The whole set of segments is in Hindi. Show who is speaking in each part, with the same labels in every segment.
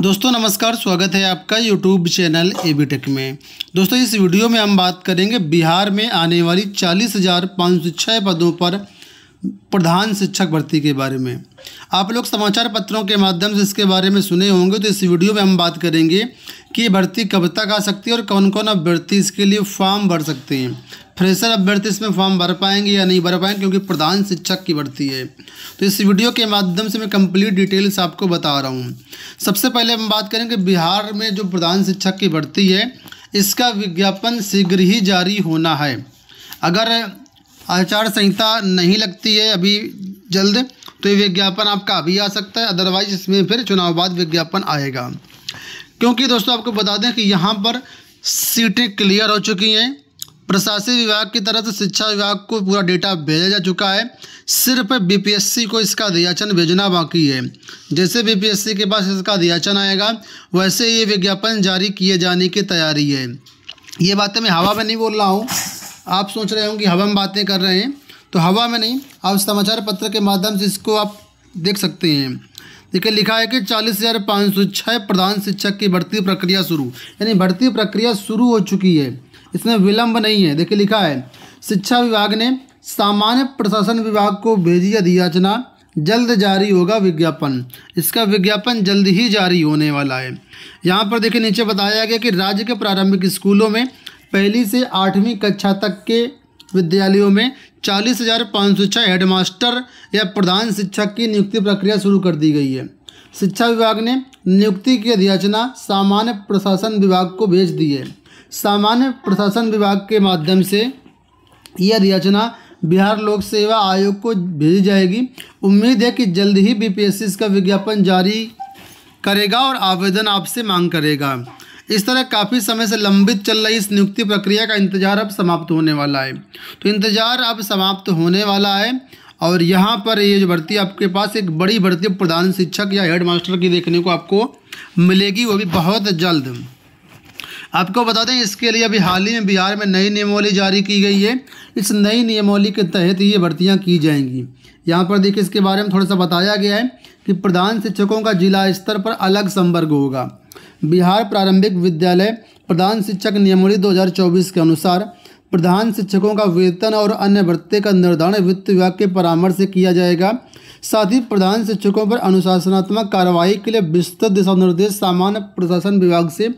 Speaker 1: दोस्तों नमस्कार स्वागत है आपका YouTube channel A B Tech में दोस्तों इस वीडियो में हम बात करेंगे बिहार में आने वाली चालीस हज़ार पाँच सौ छः पदों पर प्रधान शिक्षक भर्ती के बारे में आप लोग समाचार पत्रों के माध्यम से इसके बारे में सुने होंगे तो इस वीडियो में हम बात करेंगे कि भर्ती कब तक आ सकती है और कौन कौन अभ्यर्थी इसके लिए फॉर्म भर सकते हैं फ्रेशर अभ्यर्थी इसमें फॉर्म भर पाएंगे या नहीं भर पाएंगे क्योंकि प्रधान शिक्षक की भर्ती है तो इस वीडियो के माध्यम से मैं कंप्लीट डिटेल्स आपको बता रहा हूँ सबसे पहले हम बात करेंगे बिहार में जो प्रधान शिक्षक की भर्ती है इसका विज्ञापन शीघ्र ही जारी होना है अगर आचार संहिता नहीं लगती है अभी जल्द तो ये विज्ञापन आपका अभी आ सकता है अदरवाइज इसमें फिर चुनाव बाद विज्ञापन आएगा क्योंकि दोस्तों आपको बता दें कि यहाँ पर सीटें क्लियर हो चुकी हैं प्रशासनिक विभाग की तरफ से शिक्षा विभाग को पूरा डेटा भेजा जा चुका है सिर्फ बीपीएससी को इसका अधियाचन भेजना बाकी है जैसे बीपीएससी के पास इसका अधियाचन आएगा वैसे ये विज्ञापन जारी किए जाने की तैयारी है ये बातें मैं हवा में नहीं बोल रहा हूँ आप सोच रहे होंगे हवा में बातें कर रहे हैं तो हवा में नहीं आप समाचार पत्र के माध्यम से इसको आप देख सकते हैं देखिए लिखा है कि चालीस हज़ार पाँच सौ छः प्रधान शिक्षक की भर्ती प्रक्रिया शुरू यानी भर्ती प्रक्रिया शुरू हो चुकी है इसमें विलंब नहीं है देखिए लिखा है शिक्षा विभाग ने सामान्य प्रशासन विभाग को भेजी अधियाचना जल्द जारी होगा विज्ञापन इसका विज्ञापन जल्द ही जारी होने वाला है यहाँ पर देखिए नीचे बताया गया कि राज्य के प्रारंभिक स्कूलों में पहली से आठवीं कक्षा तक के विद्यालयों में चालीस हज़ार पाँच सौ छः हेडमास्टर या प्रधान शिक्षक की नियुक्ति प्रक्रिया शुरू कर दी गई है शिक्षा विभाग ने नियुक्ति की अधियाचना सामान्य प्रशासन विभाग को भेज दी है सामान्य प्रशासन विभाग के माध्यम से यह अधियाचना बिहार लोक सेवा आयोग को भेजी जाएगी उम्मीद है कि जल्द ही बीपीएससी इसका विज्ञापन जारी करेगा और आवेदन आपसे मांग करेगा इस तरह काफ़ी समय से लंबित चल रही इस नियुक्ति प्रक्रिया का इंतजार अब समाप्त होने वाला है तो इंतजार अब समाप्त होने वाला है और यहाँ पर ये जो भर्ती आपके पास एक बड़ी भर्ती प्रधान शिक्षक या हेड मास्टर की देखने को आपको मिलेगी वो भी बहुत जल्द आपको बता दें इसके लिए अभी हाल ही में बिहार में नई नियमावली जारी की गई है इस नई नियमावली के तहत ये भर्तियाँ की जाएंगी यहाँ पर देखिए इसके बारे में थोड़ा सा बताया गया है कि प्रधान शिक्षकों का जिला स्तर पर अलग संवर्ग होगा बिहार प्रारंभिक विद्यालय प्रधान शिक्षक नियमावली 2024 के अनुसार प्रधान शिक्षकों का वेतन और अन्य भत्ते का निर्धारण वित्त विभाग के परामर्श से किया जाएगा साथ ही प्रधान शिक्षकों पर अनुशासनात्मक कार्रवाई के लिए विस्तृत दिशा निर्देश सामान्य प्रशासन विभाग से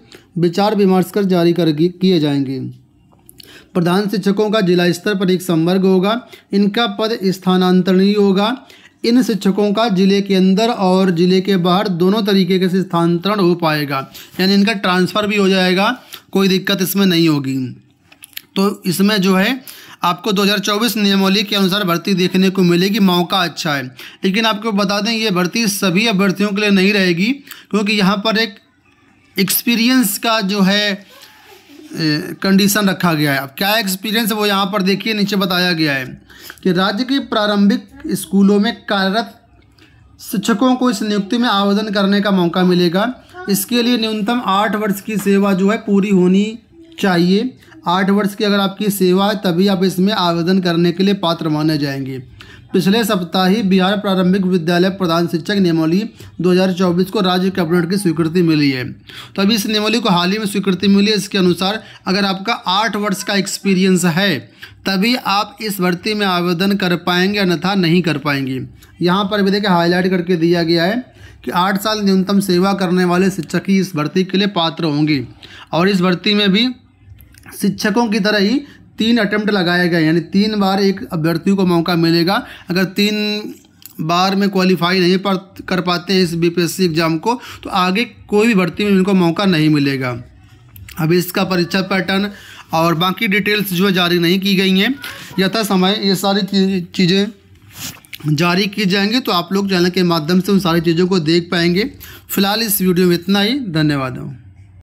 Speaker 1: विचार विमर्श कर जारी कर किए जाएंगे प्रधान शिक्षकों का जिला स्तर पर एक संवर्ग होगा इनका पद स्थानांतरणीय होगा इन शिक्षकों का जिले के अंदर और जिले के बाहर दोनों तरीके के स्थानांतरण हो पाएगा यानी इनका ट्रांसफ़र भी हो जाएगा कोई दिक्कत इसमें नहीं होगी तो इसमें जो है आपको 2024 नियमावली के अनुसार भर्ती देखने को मिलेगी मौका अच्छा है लेकिन आपको बता दें ये भर्ती सभी अभ्यर्थियों के लिए नहीं रहेगी क्योंकि यहाँ पर एक एक्सपीरियंस का जो है कंडीशन रखा गया है अब क्या एक्सपीरियंस है वो यहाँ पर देखिए नीचे बताया गया है कि राज्य के प्रारंभिक स्कूलों में कार्यरत शिक्षकों को इस नियुक्ति में आवेदन करने का मौका मिलेगा इसके लिए न्यूनतम आठ वर्ष की सेवा जो है पूरी होनी चाहिए आठ वर्ष की अगर आपकी सेवा है तभी आप इसमें आवेदन करने के लिए पात्र माने जाएंगे पिछले सप्ताह ही बिहार प्रारंभिक विद्यालय प्रधान शिक्षक नियमावली 2024 को राज्य कैबिनेट की स्वीकृति मिली है तो अभी इस नियमावली को हाल ही में स्वीकृति मिली है इसके अनुसार अगर आपका आठ वर्ष का एक्सपीरियंस है तभी आप इस भर्ती में आवेदन कर पाएंगे अन्यथा नहीं कर पाएंगे यहाँ पर भी देखिए हाईलाइट करके दिया गया है कि आठ साल न्यूनतम सेवा करने वाले शिक्षक ही इस भर्ती के लिए पात्र होंगे और इस भर्ती में भी शिक्षकों की तरह ही तीन अटैम्प्ट लगाए गए यानी तीन बार एक अभ्यर्थी को मौका मिलेगा अगर तीन बार में क्वालिफाई नहीं पर कर पाते हैं इस बीपीएससी एग्ज़ाम को तो आगे कोई भी भर्ती में इनको मौका नहीं मिलेगा अभी इसका परीक्षा पैटर्न और बाकी डिटेल्स जो है जारी नहीं की गई हैं यथा समय ये सारी चीज़ें जारी की जाएंगी तो आप लोग चैनल के माध्यम से उन सारी चीज़ों को देख पाएंगे फिलहाल इस वीडियो में इतना ही धन्यवाद